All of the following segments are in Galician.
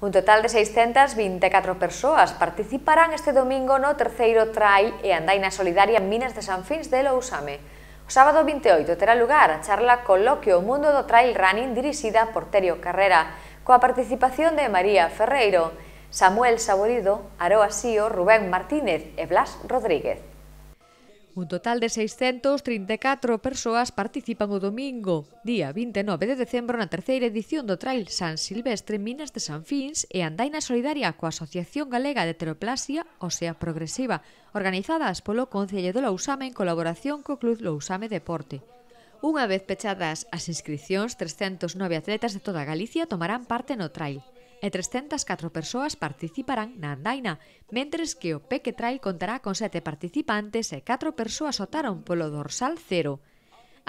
Un total de 624 persoas participarán este domingo no terceiro Trail e Andaina Solidaria Minas de San Fins de Lousame. O sábado 28 terá lugar a charla Coloquio o Mundo do Trail Running dirixida por Terio Carrera, coa participación de María Ferreiro, Samuel Saborido, Aroa Sío, Rubén Martínez e Blas Rodríguez. Un total de 634 persoas participan o domingo, día 29 de decembro na terceira edición do Trail San Silvestre Minas de San Fins e Andaina Solidaria coa Asociación Galega de Teroplasia Osea Progresiva, organizadas polo Concello de Lousame en colaboración co Club Lousame Deporte. Unha vez pechadas as inscricións, 309 atletas de toda Galicia tomarán parte no trail e 304 persoas participarán na andaina, mentres que o Peque Trail contará con sete participantes e 4 persoas otaron polo dorsal cero.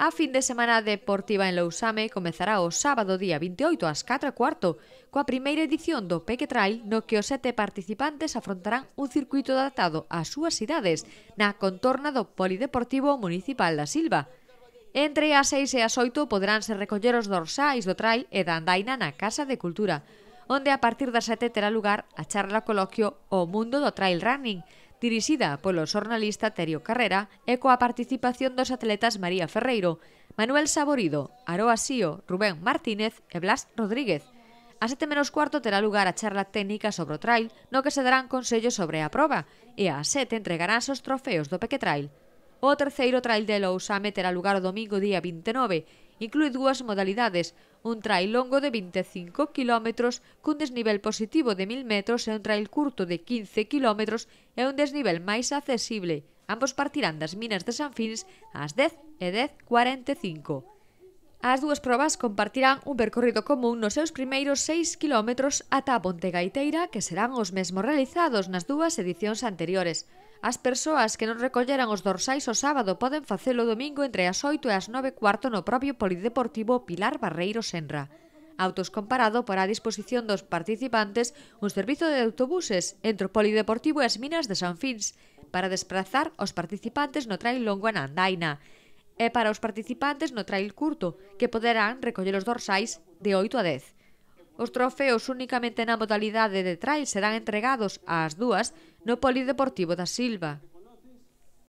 A fin de semana deportiva en Lousame comezará o sábado día 28 ás 4 e cuarto, coa primeira edición do Peque Trail no que os sete participantes afrontarán un circuito adaptado ás súas cidades na contorna do Polideportivo Municipal da Silva. Entre as 6 e as 8 poderánse recoller os dorsais do trail e da andaina na Casa de Cultura onde a partir das sete terá lugar a charla coloquio O Mundo do Trail Running, dirixida polo xornalista Terio Carrera e coa participación dos atletas María Ferreiro, Manuel Saborido, Aroa Sío, Rubén Martínez e Blas Rodríguez. A sete menos cuarto terá lugar a charla técnica sobre o trail, no que se darán consellos sobre a proba, e a sete entregarán os trofeos do Peque Trail. O terceiro trail de Lousame terá lugar o domingo día 29, inclui dúas modalidades, un trail longo de 25 km cun desnivel positivo de 1000 metros e un trail curto de 15 km e un desnivel máis accesible. Ambos partirán das minas de San Fins ás 10 e 10.45. As dúas probas compartirán un percorrido común nos seus primeiros 6 km ata a Ponte Gaiteira, que serán os mesmos realizados nas dúas edicións anteriores. As persoas que non recolleran os dorsais o sábado poden facelo o domingo entre as 8 e as 9 cuarto no propio Polideportivo Pilar Barreiro Senra. Autos comparado para a disposición dos participantes un servizo de autobuses entre o Polideportivo e as Minas de San Fins para desplazar os participantes no trail longo en Andaina e para os participantes no trail curto, que poderán recoller os dorsais de 8 a 10. Os trofeos únicamente na modalidade de trail serán entregados ás dúas no Polideportivo da Silva.